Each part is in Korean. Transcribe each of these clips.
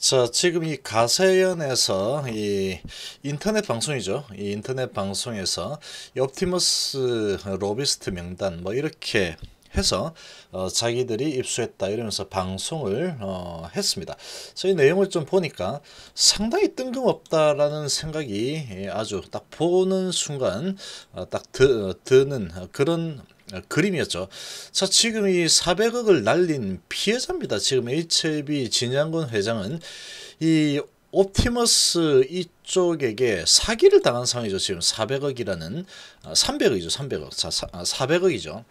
자, 지금 이 가세연에서 이 인터넷 방송이죠. 이 인터넷 방송에서 옵티머스 로비스트 명단 뭐 이렇게 해서 어, 자기들이 입수했다 이러면서 방송을 어, 했습니다. 저희 내용을 좀 보니까 상당히 뜬금없다라는 생각이 예, 아주 딱 보는 순간 어, 딱 드, 드는 그런 아, 그림이었죠. 자, 지금 이 400억을 날린 피해자입니다. 지금 HLB 진양군 회장은 이 옵티머스 이쪽에게 사기를 당한 상황이죠. 지금 400억이라는 300억이죠. 아, 300억. 자, 400억이죠. 아,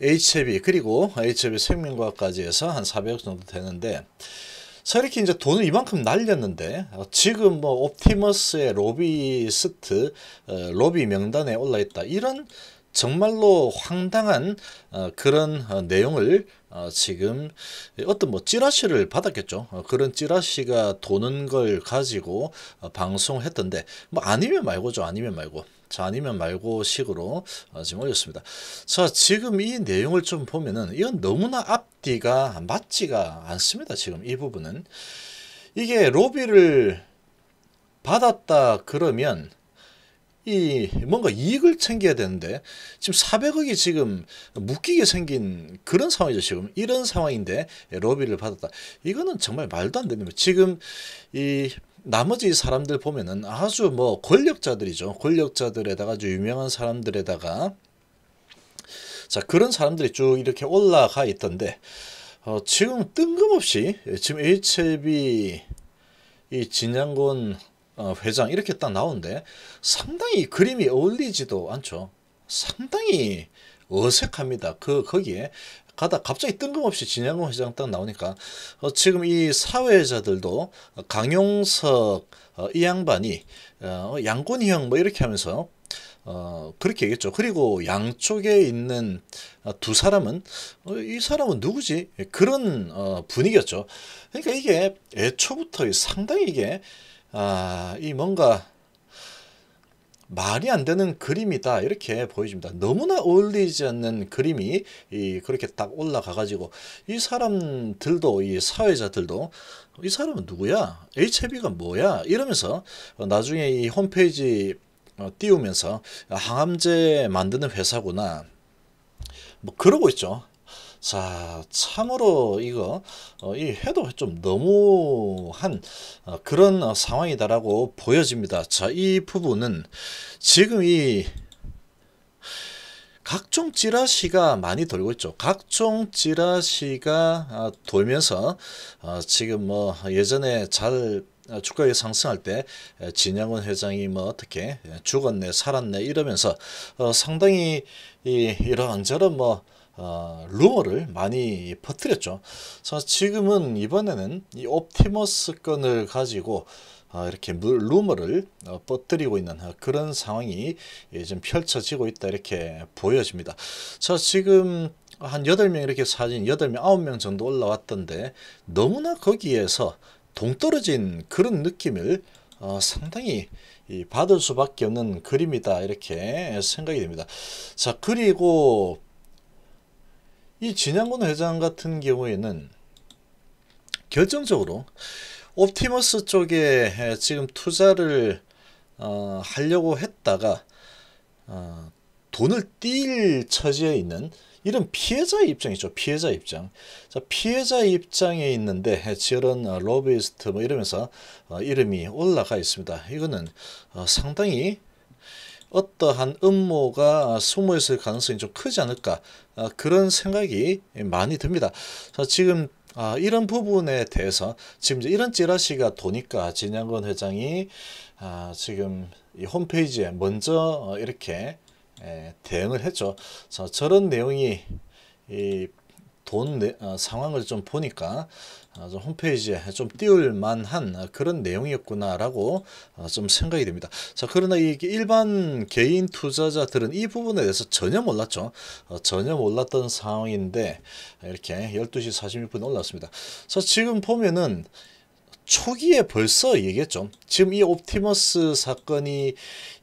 HB 그리고 HB 생명과학까지 해서 한 400억 정도 되는데 자 이렇게 이제 돈을 이만큼 날렸는데 어, 지금 뭐 옵티머스의 로비스트 어, 로비 명단에 올라있다 이런 정말로 황당한 어, 그런 어, 내용을 어, 지금 어떤 뭐 찌라시를 받았겠죠. 그런 찌라시가 도는 걸 가지고 방송했던데 뭐 아니면 말고죠. 아니면 말고. 자, 아니면 말고 식으로 지금 올렸습니다. 자, 지금 이 내용을 좀 보면은 이건 너무나 앞뒤가 맞지가 않습니다. 지금 이 부분은 이게 로비를 받았다 그러면 이 뭔가 이익을 챙겨야 되는데 지금 400억이 지금 묶이게 생긴 그런 상황이죠 지금 이런 상황인데 로비를 받았다 이거는 정말 말도 안 되는 거예요 지금 이 나머지 사람들 보면은 아주 뭐 권력자들이죠 권력자들에다가 아주 유명한 사람들에다가 자 그런 사람들이 쭉 이렇게 올라가 있던데 어, 지금 뜬금없이 지금 HLB 이 진양곤 어, 회장 이렇게 딱 나오는데 상당히 그림이 어울리지도 않죠. 상당히 어색합니다. 그 거기에 가다 갑자기 뜬금없이 진양호 회장 딱 나오니까 어, 지금 이 사회자들도 강용석 어, 이 양반이 어, 양곤이 형뭐 이렇게 하면서 어, 그렇게 얘기했죠. 그리고 양쪽에 있는 어, 두 사람은 어, 이 사람은 누구지? 그런 어, 분위기였죠. 그러니까 이게 애초부터 상당히 이게 아, 이 뭔가 말이 안 되는 그림이다 이렇게 보여집니다. 너무나 어울리지 않는 그림이 이 그렇게 딱 올라가 가지고 이 사람들도 이 사회자들도 이 사람은 누구야? HIV가 뭐야? 이러면서 나중에 이 홈페이지 어, 띄우면서 아, 항암제 만드는 회사구나 뭐 그러고 있죠. 자, 참으로 이거 어, 이 해도 좀 너무한 어, 그런 어, 상황이다라고 보여집니다. 자, 이 부분은 지금 이 각종 찌라시가 많이 돌고 있죠. 각종 찌라시가 아, 돌면서 어, 지금 뭐 예전에 잘주가에 아, 상승할 때 진양원 회장이 뭐 어떻게 죽었네 살았네 이러면서 어, 상당히 이, 이런저런 뭐 어, 루머를 많이 퍼뜨렸죠. 그래서 지금은 이번에는 이 옵티머스 건을 가지고 어, 이렇게 루머를 어, 뻗뜨리고 있는 어, 그런 상황이 예, 좀 펼쳐지고 있다 이렇게 보여집니다. 자 지금 한 8명 이렇게 사진 8명 9명 정도 올라왔던데 너무나 거기에서 동떨어진 그런 느낌을 어, 상당히 받을 수밖에 없는 그림이다 이렇게 생각이 됩니다. 자 그리고 이 진양곤 회장 같은 경우에는 결정적으로 옵티머스 쪽에 지금 투자를 어, 하려고 했다가 어, 돈을 띌 처지에 있는 이런 피해자 입장이죠. 피해자 입장. 자, 피해자 입장에 있는데 저런 로비스트 뭐 이러면서 어, 이름이 올라가 있습니다. 이거는 어, 상당히 어떠한 음모가 숨어 있을 가능성이 좀 크지 않을까 아, 그런 생각이 많이 듭니다. 지금 아, 이런 부분에 대해서 지금 이런 찌라시가 도니까 진양건 회장이 아, 지금 이 홈페이지에 먼저 어, 이렇게 대응을 했죠. 저런 내용이 이돈 어, 상황을 좀 보니까 어, 좀 홈페이지에 좀 띄울 만한 그런 내용이었구나라고 어, 좀 생각이 됩니다. 자 그러나 이 일반 개인 투자자들은 이 부분에 대해서 전혀 몰랐죠. 어, 전혀 몰랐던 상황인데 이렇게 12시 46분 올랐습니다. 자 지금 보면은 초기에 벌써 얘기했죠. 지금 이 옵티머스 사건이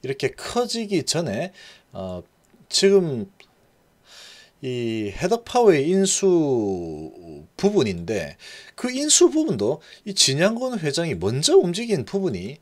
이렇게 커지기 전에 어, 지금 이헤덕 파워의 인수 부분인데 그 인수 부분도 이 진양곤 회장이 먼저 움직인 부분이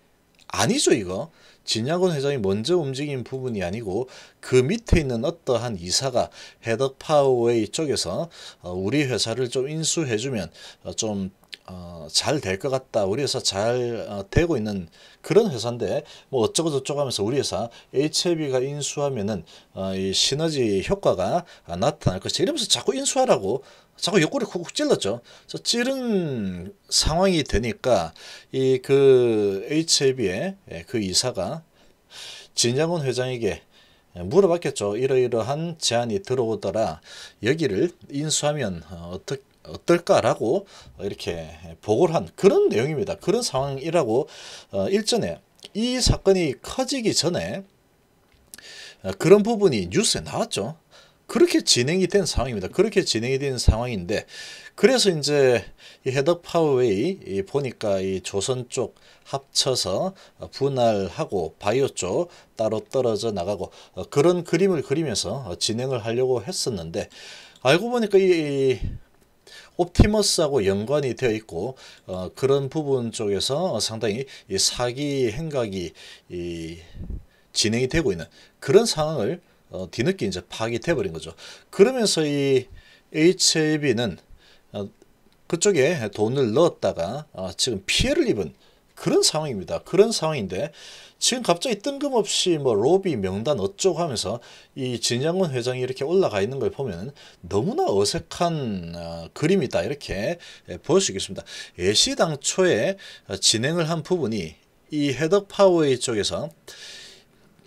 아니죠 이거 진양곤 회장이 먼저 움직인 부분이 아니고 그 밑에 있는 어떠한 이사가 헤덕파워의 쪽에서 어, 우리 회사를 좀 인수해주면 어, 좀 어, 잘 될 것 같다. 우리 회사 잘 어, 되고 있는 그런 회사인데 뭐 어쩌고 저쩌고 하면서 우리 회사 HIB가 인수하면은 어, 이 시너지 효과가 아, 나타날 것이 이러면서 자꾸 인수하라고 자꾸 옆구리 쿡쿡 찔렀죠. 저 찌른 상황이 되니까 이 그 HIB의 예, 그 이사가 진장훈 회장에게 물어봤겠죠. 이러이러한 제안이 들어오더라. 여기를 인수하면 어, 어떻게 어떨까라고 이렇게 보고를 한 그런 내용입니다. 그런 상황이라고 어, 일전에 이 사건이 커지기 전에 어, 그런 부분이 뉴스에 나왔죠. 그렇게 진행이 된 상황입니다. 그렇게 진행이 된 상황인데 그래서 이제 이 헤더 파워웨이 보니까 이 조선 쪽 합쳐서 분할하고 바이오 쪽 따로 떨어져 나가고 어, 그런 그림을 그리면서 진행을 하려고 했었는데 알고 보니까 이 옵티머스하고 연관이 되어 있고 어, 그런 부분 쪽에서 상당히 이 사기 행각이 이, 진행이 되고 있는 그런 상황을 어, 뒤늦게 이제 파악이 돼버린 거죠. 그러면서 이 HAB는 어, 그쪽에 돈을 넣었다가 어, 지금 피해를 입은 그런 상황입니다. 그런 상황인데 지금 갑자기 뜬금없이 뭐 로비 명단 어쩌고 하면서 이 진양훈 회장이 이렇게 올라가 있는 걸 보면 너무나 어색한 어, 그림이다 이렇게 예, 보볼수 있겠습니다. 예시 당초에 어, 진행을 한 부분이 이 헤더 파워의 쪽에서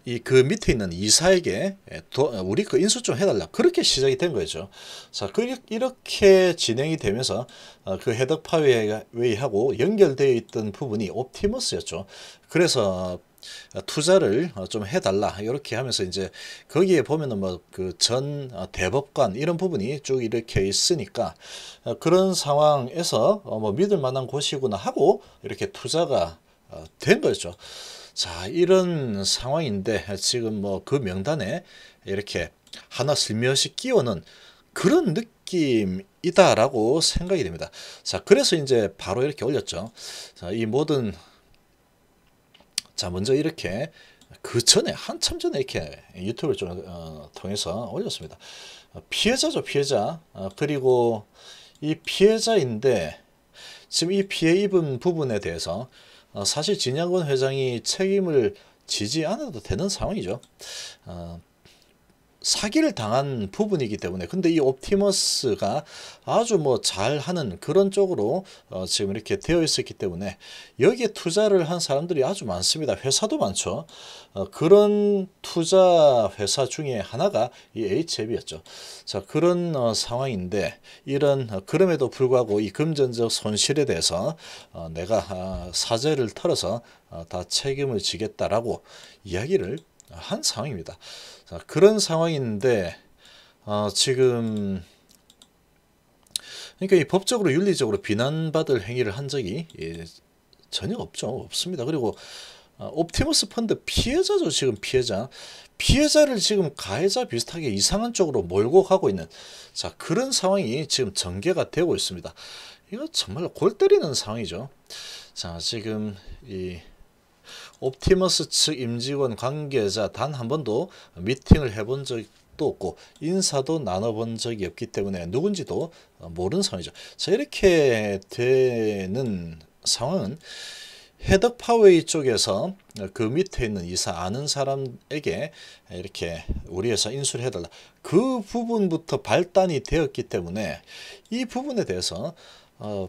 이그 밑에 있는 이사에게 예, 도, 우리 그 인수 좀 해달라 그렇게 시작이 된 거죠. 자, 그 이렇게 진행이 되면서 어, 그 해덕 파웨이하고 연결되어 있던 부분이 옵티머스였죠. 그래서 어, 투자를 어, 좀 해달라 이렇게 하면서 이제 거기에 보면은 뭐 그 전 대법관 이런 부분이 쭉 이렇게 있으니까 그런 상황에서 뭐 믿을 만한 곳이구나 하고 이렇게 투자가 된 거죠. 자, 이런 상황인데 지금 뭐 그 명단에 이렇게 하나 슬며시 끼우는 그런 느낌이다라고 생각이 됩니다. 자, 그래서 이제 바로 이렇게 올렸죠. 자, 이 모든 자, 먼저 이렇게 그 전에 한참 전에 이렇게 유튜브를 좀 어, 통해서 올렸습니다. 어, 피해자죠, 피해자. 어, 그리고 이 피해자인데 지금 이 피해 입은 부분에 대해서 어, 사실 진양권 회장이 책임을 지지 않아도 되는 상황이죠. 어, 사기를 당한 부분이기 때문에 근데 이 옵티머스가 아주 뭐 잘하는 그런 쪽으로 어 지금 이렇게 되어 있었기 때문에 여기에 투자를 한 사람들이 아주 많습니다 회사도 많죠 어 그런 투자 회사 중에 하나가 이 h f 이죠자 그런 어 상황인데 이런 어, 그럼에도 불구하고 이 금전적 손실에 대해서 어, 내가 아, 사죄를 털어서 어, 다 책임을 지겠다라고 이야기를 한 상황입니다. 자, 그런 상황인데 어, 지금 그러니까 이 법적으로 윤리적으로 비난받을 행위를 한 적이 예, 전혀 없죠. 없습니다. 그리고 어, 옵티머스 펀드 피해자죠. 지금 피해자. 피해자를 지금 가해자 비슷하게 이상한 쪽으로 몰고 가고 있는 자 그런 상황이 지금 전개가 되고 있습니다. 이거 정말 골 때리는 상황이죠. 자 지금 이 옵티머스 측 임직원 관계자 단 한 번도 미팅을 해 본 적도 없고 인사도 나눠본 적이 없기 때문에 누군지도 모르는 상황이죠. 자 이렇게 되는 상황은 해덕 파웨이 쪽에서 그 밑에 있는 이사 아는 사람에게 이렇게 우리 회사 인수를 해달라. 그 부분부터 발단이 되었기 때문에 이 부분에 대해서 어,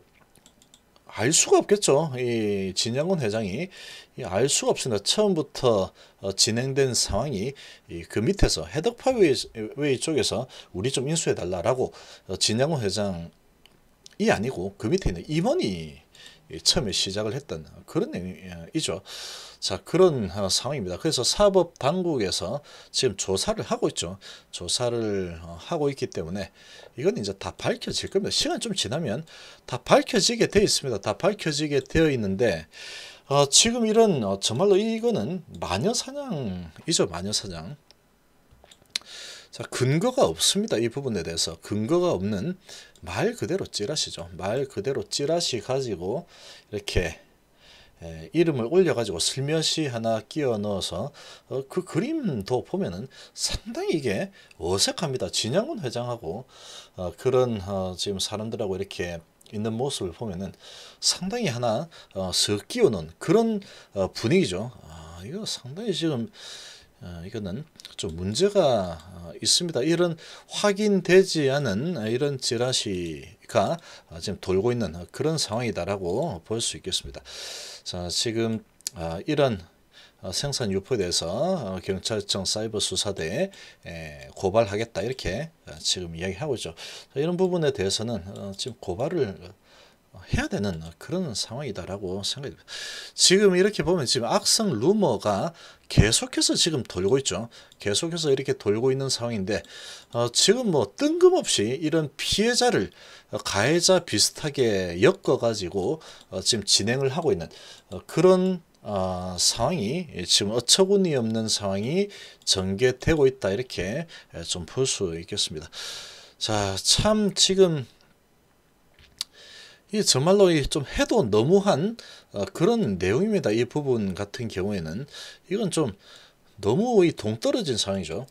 알 수가 없겠죠. 이 진양곤 회장이 알 수가 없으나 처음부터 어, 진행된 상황이 이, 그 밑에서 해덕파웨이 쪽에서 우리 좀 인수해달라라고 어, 진양곤 회장이 아니고 그 밑에 있는 임원이 예, 처음에 시작을 했던 그런 내용이죠. 자 그런 상황입니다. 그래서 사법 당국에서 지금 조사를 하고 있죠. 조사를 어, 하고 있기 때문에 이건 이제 다 밝혀질 겁니다. 시간 좀 지나면 다 밝혀지게 되어 있습니다. 다 밝혀지게 되어 있는데 어, 지금 이런 어, 정말로 이거는 마녀사냥이죠. 마녀사냥. 자, 근거가 없습니다. 이 부분에 대해서 근거가 없는 말 그대로 찌라시죠. 말 그대로 찌라시 가지고 이렇게 예, 이름을 올려가지고 슬며시 하나 끼워 넣어서 어, 그 그림도 보면은 상당히 이게 어색합니다. 진양훈 회장하고 어, 그런 어, 지금 사람들하고 이렇게 있는 모습을 보면은 상당히 하나 어, 섞이우는 그런 어, 분위기죠. 아, 이거 상당히 지금 어, 이거는 좀 문제가 어, 있습니다. 이런 확인되지 않은 이런 지라시가 어, 지금 돌고 있는 그런 상황이다라고 볼 수 있겠습니다. 자, 지금 이런 생산 유포에 대해서 경찰청 사이버 수사대에 고발하겠다 이렇게 지금 이야기하고 있죠. 이런 부분에 대해서는 지금 고발을 해야 되는 그런 상황이다라고 생각이 니다 지금 이렇게 보면 지금 악성 루머가 계속해서 지금 돌고 있죠. 계속해서 이렇게 돌고 있는 상황인데 어, 지금 뭐 뜬금없이 이런 피해자를 어, 가해자 비슷하게 엮어가지고 어, 지금 진행을 하고 있는 어, 그런 어, 상황이 지금 어처구니 없는 상황이 전개되고 있다 이렇게 좀 볼 수 있겠습니다. 자, 참 지금 이 정말로 좀 해도 너무한 어, 그런 내용입니다. 이 부분 같은 경우에는 이건 좀 너무 이 동떨어진 상황이죠.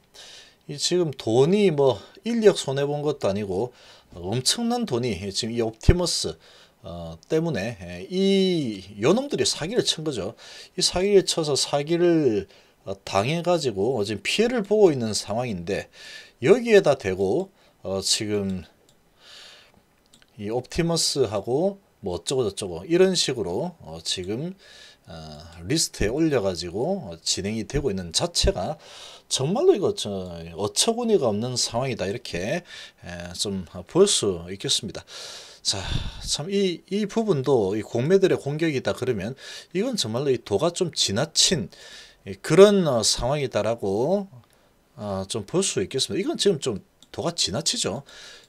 이 지금 돈이 뭐 인력 손해 본 것도 아니고 엄청난 돈이 지금 이 옵티머스 어, 때문에 예, 이 요놈들이 사기를 친 거죠. 이 사기를 쳐서 사기를 어, 당해가지고 지금 피해를 보고 있는 상황인데 여기에다 대고 어, 지금 이 옵티머스하고 뭐 어쩌고 저쩌고 이런 식으로 어 지금 어 리스트에 올려가지고 어, 진행이 되고 있는 자체가 정말로 이거 저 어처구니가 없는 상황이다 이렇게 좀 볼 수 있겠습니다. 자, 참, 이, 이 부분도 이 공매들의 공격이다 그러면 이건 정말로 이 도가 좀 지나친 그런 어, 상황이다라고 어, 좀볼 수 있겠습니다. 이건 지금 좀 도가 지나치죠.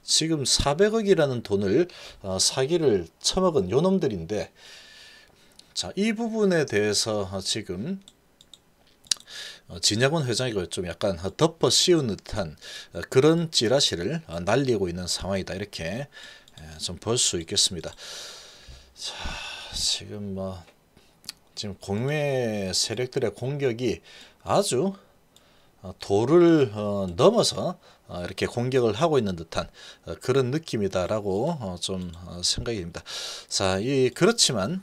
지금 400억이라는 돈을 어, 사기를 처먹은 요놈들인데 자, 이 부분에 대해서 어, 지금 어, 진약원 회장이 좀 약간 덮어 씌운 듯한 어, 그런 찌라시를 날리고 있는 상황이다 이렇게 예, 좀볼 수 있겠습니다. 자, 지금 뭐 지금 공매 세력들의 공격이 아주 도를 어, 어, 넘어서 어, 이렇게 공격을 하고 있는 듯한 그런 느낌이다라고 좀 생각이 됩니다. 자, 이 그렇지만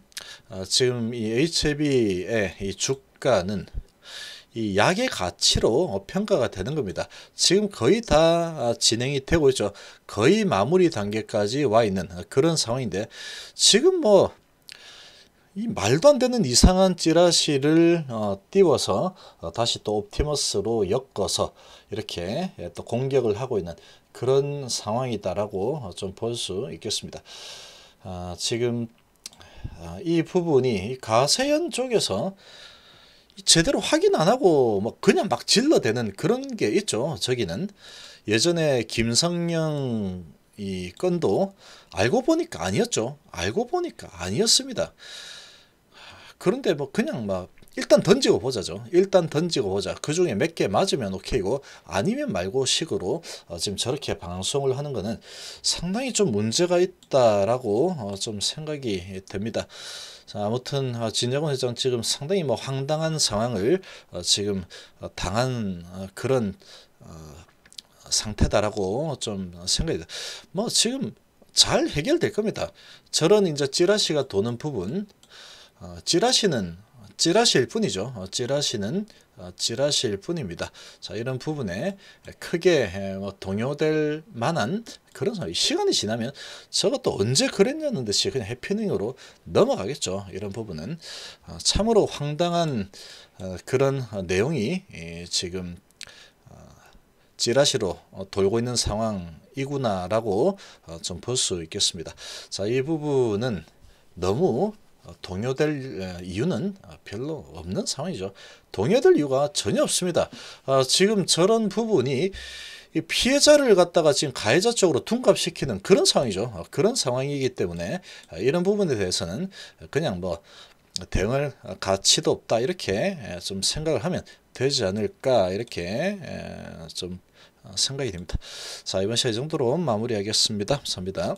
지금 이 HB의 이 주가는 이 약의 가치로 평가가 되는 겁니다. 지금 거의 다 진행이 되고 있죠. 거의 마무리 단계까지 와 있는 그런 상황인데 지금 뭐이 말도 안 되는 이상한 찌라시를 어, 띄워서 어, 다시 또 옵티머스로 엮어서 이렇게 예, 또 공격을 하고 있는 그런 상황이다라고 어, 좀볼 수 있겠습니다. 아, 지금 아, 이 부분이 가세현 쪽에서 제대로 확인 안 하고 막 그냥 막 질러대는 그런 게 있죠. 저기는 예전에 김성령 이 건도 알고 보니까 아니었죠. 알고 보니까 아니었습니다. 그런데 뭐 그냥 막 일단 던지고 보자죠. 일단 던지고 보자. 그 중에 몇 개 맞으면 오케이고 아니면 말고 식으로 어 지금 저렇게 방송을 하는 거는 상당히 좀 문제가 있다라고 어 좀 생각이 됩니다. 자, 아무튼 어, 진정훈 회장 지금 상당히 뭐 황당한 상황을 어 지금 어, 당한 어, 그런 어 상태다라고 좀 생각이 뭐 지금 잘 해결될 겁니다. 저런 이제 찌라시가 도는 부분 어, 찌라시는 찌라시일 뿐이죠. 어, 찌라시는 어, 찌라시일 뿐입니다. 자, 이런 부분에 크게 뭐 동요될 만한 그런 시간이 지나면 저것도 언제 그랬냐는 듯이 그냥 해피닝으로 넘어가겠죠. 이런 부분은 참으로 황당한 그런 내용이 지금 찌라시로 돌고 있는 상황이구나라고 좀 볼 수 있겠습니다. 자, 이 부분은 너무 어, 동요될 어, 이유는 어, 별로 없는 상황이죠. 동요될 이유가 전혀 없습니다. 지금 저런 부분이 피해자를 갖다가 지금 가해자 쪽으로 둔갑시키는 그런 상황이죠. 그런 상황이기 때문에 이런 부분에 대해서는 그냥 뭐 대응할 가치도 없다 이렇게 예, 좀 생각을 하면 되지 않을까 이렇게 예, 좀 생각이 됩니다. 자 이번 시간 정도로 마무리하겠습니다. 감사합니다.